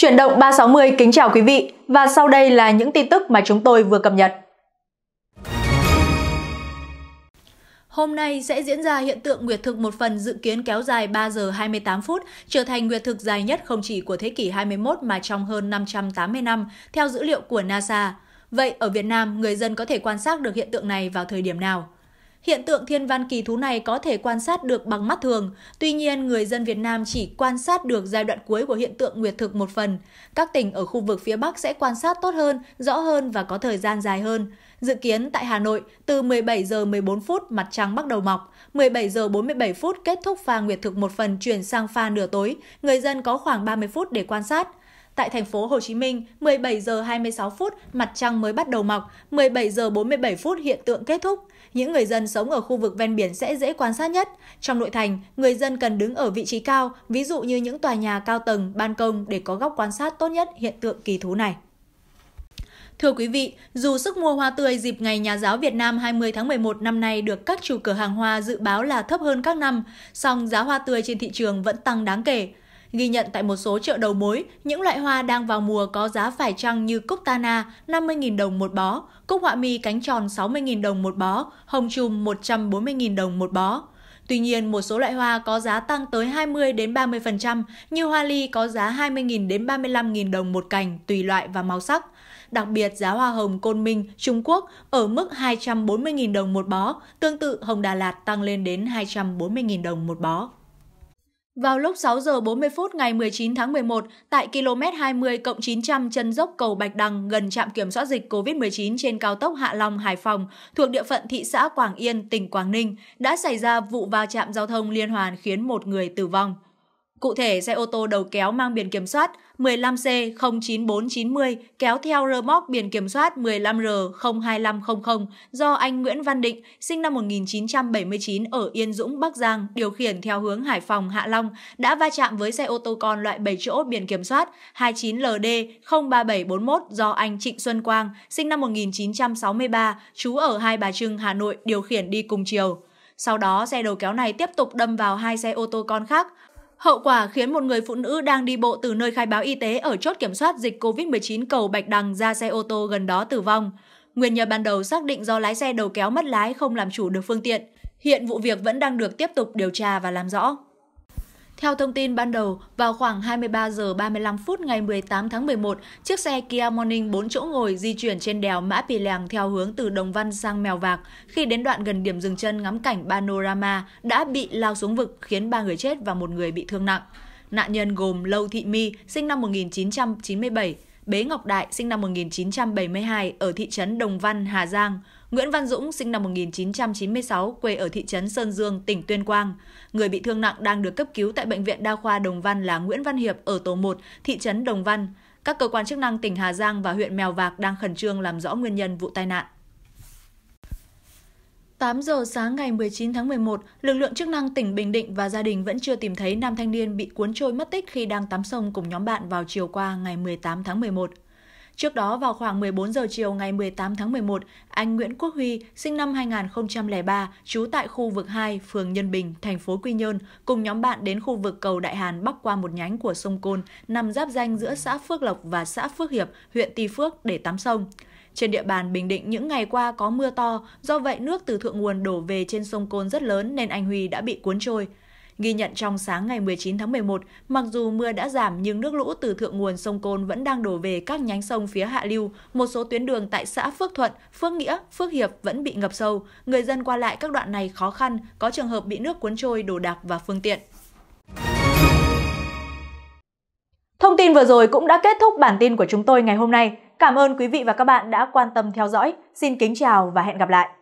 Chuyển động 360 kính chào quý vị và sau đây là những tin tức mà chúng tôi vừa cập nhật. Hôm nay sẽ diễn ra hiện tượng nguyệt thực một phần dự kiến kéo dài 3 giờ 28 phút, trở thành nguyệt thực dài nhất không chỉ của thế kỷ 21 mà trong hơn 580 năm, theo dữ liệu của NASA. Vậy ở Việt Nam, người dân có thể quan sát được hiện tượng này vào thời điểm nào? Hiện tượng thiên văn kỳ thú này có thể quan sát được bằng mắt thường, tuy nhiên người dân Việt Nam chỉ quan sát được giai đoạn cuối của hiện tượng nguyệt thực một phần. Các tỉnh ở khu vực phía Bắc sẽ quan sát tốt hơn, rõ hơn và có thời gian dài hơn. Dự kiến tại Hà Nội, từ 17 giờ 14 phút mặt trăng bắt đầu mọc, 17 giờ 47 phút kết thúc pha nguyệt thực một phần chuyển sang pha nửa tối, người dân có khoảng 30 phút để quan sát. Tại thành phố Hồ Chí Minh, 17 giờ 26 phút mặt trăng mới bắt đầu mọc, 17 giờ 47 phút hiện tượng kết thúc. Những người dân sống ở khu vực ven biển sẽ dễ quan sát nhất. Trong nội thành, người dân cần đứng ở vị trí cao, ví dụ như những tòa nhà cao tầng, ban công để có góc quan sát tốt nhất hiện tượng kỳ thú này. Thưa quý vị, dù sức mua hoa tươi dịp Ngày Nhà giáo Việt Nam 20 tháng 11 năm nay được các chủ cửa hàng hoa dự báo là thấp hơn các năm, song giá hoa tươi trên thị trường vẫn tăng đáng kể. Ghi nhận tại một số chợ đầu mối, những loại hoa đang vào mùa có giá phải chăng như cúc tana 50.000 đồng một bó, cúc họa mi cánh tròn 60.000 đồng một bó, hồng trùm 140.000 đồng một bó. Tuy nhiên, một số loại hoa có giá tăng tới 20 đến 30%, như hoa ly có giá 20.000 đến 35.000 đồng một cành tùy loại và màu sắc. Đặc biệt, giá hoa hồng Côn Minh, Trung Quốc ở mức 240.000 đồng một bó, tương tự hồng Đà Lạt tăng lên đến 240.000 đồng một bó. Vào lúc 6 giờ 40 phút ngày 19 tháng 11, tại km 20 cộng 900 chân dốc cầu Bạch Đằng gần trạm kiểm soát dịch COVID-19 trên cao tốc Hạ Long – Hải Phòng thuộc địa phận thị xã Quảng Yên, tỉnh Quảng Ninh, đã xảy ra vụ va chạm giao thông liên hoàn khiến một người tử vong. Cụ thể, xe ô tô đầu kéo mang biển kiểm soát 15C09490 kéo theo rơ móc biển kiểm soát 15R02500 do anh Nguyễn Văn Định, sinh năm 1979 ở Yên Dũng, Bắc Giang, điều khiển theo hướng Hải Phòng, Hạ Long, đã va chạm với xe ô tô con loại 7 chỗ biển kiểm soát 29LD03741 do anh Trịnh Xuân Quang, sinh năm 1963, trú ở Hai Bà Trưng, Hà Nội, điều khiển đi cùng chiều. Sau đó, xe đầu kéo này tiếp tục đâm vào hai xe ô tô con khác, Hậu quả khiến một người phụ nữ đang đi bộ từ nơi khai báo y tế ở chốt kiểm soát dịch COVID-19 cầu Bạch Đằng ra xe ô tô gần đó tử vong. Nguyên nhân ban đầu xác định do lái xe đầu kéo mất lái không làm chủ được phương tiện. Hiện vụ việc vẫn đang được tiếp tục điều tra và làm rõ. Theo thông tin ban đầu, vào khoảng 23 giờ 35 phút ngày 18 tháng 11, chiếc xe Kia Morning 4 chỗ ngồi di chuyển trên đèo Mã Pì Lèng theo hướng từ Đồng Văn sang Mèo Vạc. Khi đến đoạn gần điểm dừng chân ngắm cảnh panorama đã bị lao xuống vực khiến ba người chết và một người bị thương nặng. Nạn nhân gồm Lâu Thị My, sinh năm 1997, Bế Ngọc Đại, sinh năm 1972 ở thị trấn Đồng Văn, Hà Giang, Nguyễn Văn Dũng sinh năm 1996, quê ở thị trấn Sơn Dương, tỉnh Tuyên Quang. Người bị thương nặng đang được cấp cứu tại Bệnh viện Đa khoa Đồng Văn là Nguyễn Văn Hiệp ở tổ 1, thị trấn Đồng Văn. Các cơ quan chức năng tỉnh Hà Giang và huyện Mèo Vạc đang khẩn trương làm rõ nguyên nhân vụ tai nạn. 8 giờ sáng ngày 19 tháng 11, lực lượng chức năng tỉnh Bình Định và gia đình vẫn chưa tìm thấy nam thanh niên bị cuốn trôi mất tích khi đang tắm sông cùng nhóm bạn vào chiều qua ngày 18 tháng 11. Trước đó vào khoảng 14 giờ chiều ngày 18 tháng 11, anh Nguyễn Quốc Huy, sinh năm 2003, trú tại khu vực 2, phường Nhân Bình, thành phố Quy Nhơn, cùng nhóm bạn đến khu vực cầu Đại Hàn bắc qua một nhánh của sông Côn, nằm giáp danh giữa xã Phước Lộc và xã Phước Hiệp, huyện Tỳ Phước để tắm sông. Trên địa bàn Bình Định những ngày qua có mưa to, do vậy nước từ thượng nguồn đổ về trên sông Côn rất lớn nên anh Huy đã bị cuốn trôi. Ghi nhận trong sáng ngày 19 tháng 11, mặc dù mưa đã giảm nhưng nước lũ từ thượng nguồn sông Côn vẫn đang đổ về các nhánh sông phía hạ lưu. Một số tuyến đường tại xã Phước Thuận, Phước Nghĩa, Phước Hiệp vẫn bị ngập sâu. Người dân qua lại các đoạn này khó khăn, có trường hợp bị nước cuốn trôi đổ đạc và phương tiện. Thông tin vừa rồi cũng đã kết thúc bản tin của chúng tôi ngày hôm nay. Cảm ơn quý vị và các bạn đã quan tâm theo dõi. Xin kính chào và hẹn gặp lại.